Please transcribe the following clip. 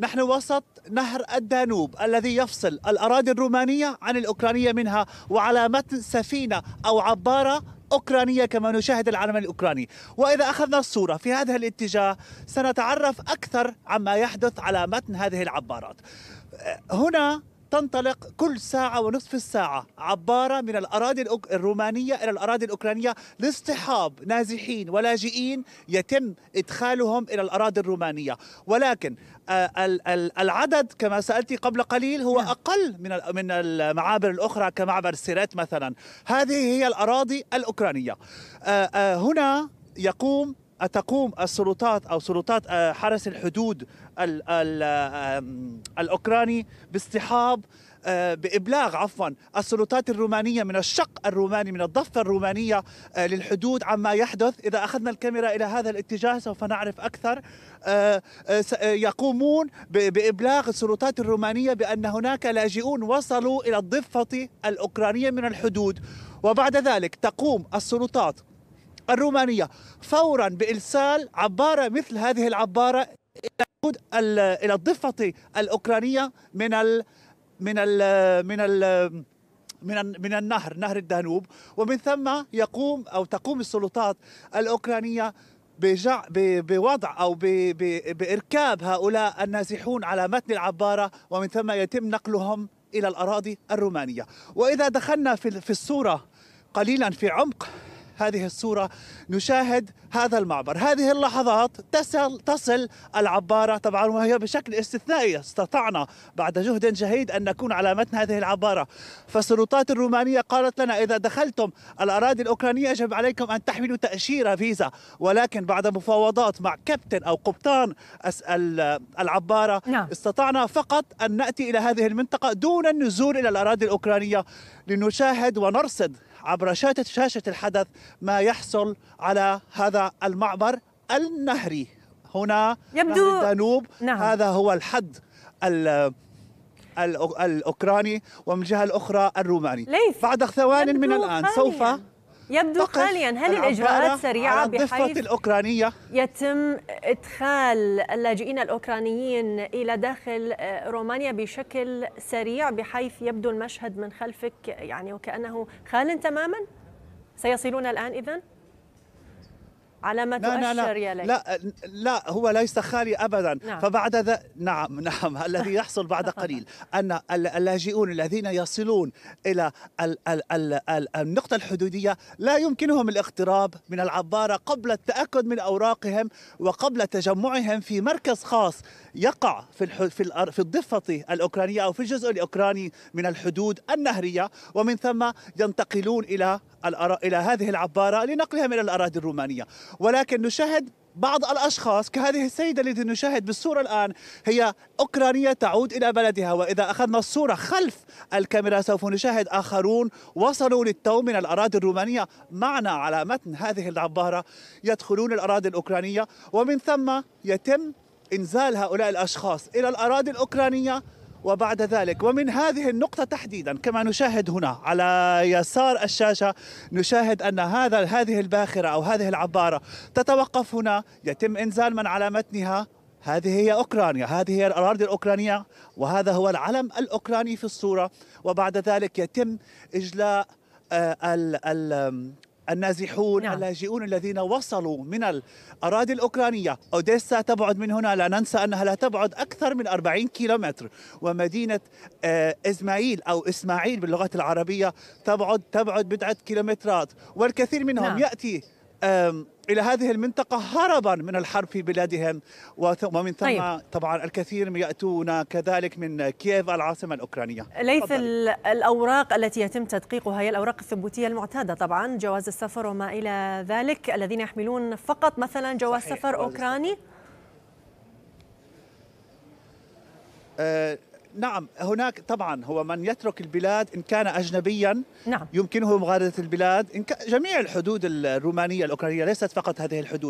نحن وسط نهر الدانوب الذي يفصل الأراضي الرومانية عن الأوكرانية منها وعلى متن سفينة أو عبارة أوكرانية كما نشاهد العلم الأوكراني وإذا أخذنا الصورة في هذا الاتجاه سنتعرف أكثر عما يحدث على متن هذه العبارات هنا تنطلق كل ساعة ونصف الساعة عبارة من الأراضي الرومانية إلى الأراضي الأوكرانية لاصطحاب نازحين ولاجئين يتم إدخالهم إلى الأراضي الرومانية ولكن آه، العدد كما سألتي قبل قليل هو نعم. أقل من من المعابر الأخرى كمعبر سيرات مثلا هذه هي الأراضي الأوكرانية آه، آه، هنا يقوم تقوم السلطات او سلطات آه، حرس الحدود آه، الاوكراني باصطحاب آه، بابلاغ عفوا السلطات الرومانيه من الشق الروماني من الضفه الرومانيه للحدود عما يحدث اذا اخذنا الكاميرا الى هذا الاتجاه سوف نعرف اكثر يقومون بابلاغ السلطات الرومانيه بان هناك لاجئون وصلوا الى الضفه الاوكرانيه من الحدود وبعد ذلك تقوم السلطات الرومانية فورا بإرسال عبارة مثل هذه العبارة إلى إلى الضفة الأوكرانية من الـ من الـ من الـ من من النهر نهر الدانوب ومن ثم يقوم او تقوم السلطات الاوكرانيه بجع بوضع او باركاب هؤلاء النازحون على متن العباره ومن ثم يتم نقلهم الى الاراضي الرومانيه واذا دخلنا في الصوره قليلا في عمق هذه الصورة نشاهد هذا المعبر هذه اللحظات تصل, تصل العبارة طبعا وهي بشكل استثنائي استطعنا بعد جهد جهيد أن نكون على متن هذه العبارة فالسلطات الرومانية قالت لنا إذا دخلتم الأراضي الأوكرانية يجب عليكم أن تحملوا تأشيرة فيزا ولكن بعد مفاوضات مع كابتن أو قبطان العبارة نعم. استطعنا فقط أن نأتي إلى هذه المنطقة دون النزول إلى الأراضي الأوكرانية لنشاهد ونرصد عبر شاشة الحدث ما يحصل على هذا المعبر النهري هنا يبدو نهر الدانوب نعم. هذا هو الحد الأوكراني ومن جهة الأخرى الروماني بعد ثوان من الآن سوف يبدو خاليا هل الإجراءات سريعة بحيث الأوكرانية يتم إدخال اللاجئين الأوكرانيين إلى داخل آه، رومانيا بشكل سريع بحيث يبدو المشهد من خلفك يعني وكأنه خال تماما سيصلون الآن اذا على ما لا تؤشر لا لا يا لا لا هو ليس خالي ابدا نعم. فبعد ذا نعم نعم الذي يحصل بعد قليل ان اللاجئون الذين يصلون الى ال ال ال النقطه الحدوديه لا يمكنهم الاقتراب من العباره قبل التاكد من اوراقهم وقبل تجمعهم في مركز خاص يقع في في في الضفه الاوكرانيه او في الجزء الاوكراني من الحدود النهريه ومن ثم ينتقلون الى الى هذه العباره لنقلهم الى الاراضي الرومانيه ولكن نشاهد بعض الاشخاص كهذه السيده التي نشاهد بالصوره الان هي اوكرانيه تعود الى بلدها واذا اخذنا الصوره خلف الكاميرا سوف نشاهد اخرون وصلوا للتو من الاراضي الرومانيه معنا على متن هذه العباره يدخلون الاراضي الاوكرانيه ومن ثم يتم انزال هؤلاء الاشخاص الى الاراضي الاوكرانيه وبعد ذلك ومن هذه النقطة تحديدا كما نشاهد هنا على يسار الشاشة نشاهد أن هذا هذه الباخرة أو هذه العبارة تتوقف هنا يتم إنزال من على متنها هذه هي أوكرانيا هذه هي الأراضي الأوكرانية وهذا هو العلم الأوكراني في الصورة وبعد ذلك يتم إجلاء آه، ال ال النازحون نعم. اللاجئون الذين وصلوا من الأراضي الأوكرانية أوديسا تبعد من هنا لا ننسى أنها لا تبعد أكثر من 40 كيلومتر ومدينة آه، إسماعيل أو إسماعيل باللغة العربية تبعد تبعد بضعة كيلومترات والكثير منهم نعم. يأتي الى هذه المنطقه هربا من الحرب في بلادهم ومن ثم طيب. طبعا الكثير ياتون كذلك من كييف العاصمه الاوكرانيه ليس الاوراق التي يتم تدقيقها هي الاوراق الثبوتيه المعتاده طبعا جواز السفر وما الى ذلك الذين يحملون فقط مثلا جواز صحيح. سفر اوكراني السفر. آه، نعم هناك طبعا هو من يترك البلاد ان كان اجنبيا نعم. يمكنه مغادره البلاد إن ك... جميع الحدود الرومانيه الاوكرانيه ليست فقط هذه الحدود